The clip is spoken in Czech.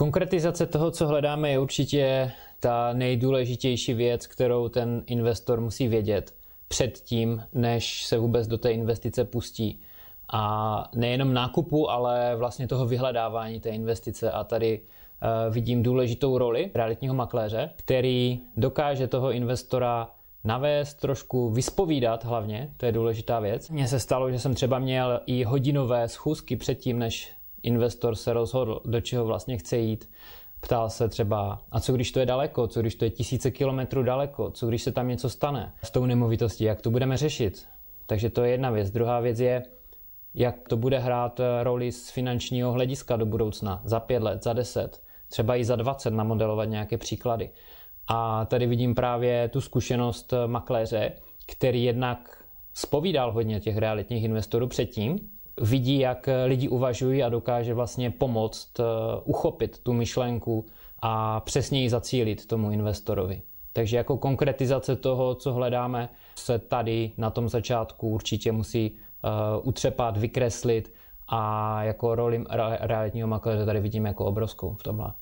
Konkretizace toho, co hledáme, je určitě ta nejdůležitější věc, kterou ten investor musí vědět předtím, než se vůbec do té investice pustí. A nejenom nákupu, ale vlastně toho vyhledávání té investice. A tady eh, vidím důležitou roli realitního makléře, který dokáže toho investora navést, trošku vyspovídat hlavně, to je důležitá věc. Mně se stalo, že jsem třeba měl i hodinové schůzky předtím, než investor se rozhodl, do čeho vlastně chce jít, Ptal se třeba, a co když to je daleko, co když to je tisíce kilometrů daleko, co když se tam něco stane s tou nemovitostí, jak to budeme řešit. Takže to je jedna věc. Druhá věc je, jak to bude hrát eh, roli z finančního hlediska do budoucna, za pět let, za deset, třeba i za dvacet, namodelovat nějaké příklady. A tady vidím právě tu zkušenost eh, makléře, který jednak spovídal hodně těch realitních investorů předtím, vidí, jak lidi uvažují a dokáže vlastně pomoct eh, uchopit tu myšlenku a přesněji zacílit tomu investorovi. Takže jako konkretizace toho, co hledáme, se tady na tom začátku určitě musí eh, utřepat, vykreslit a jako roli realitního makléře tady vidím jako obrovskou v tomhle.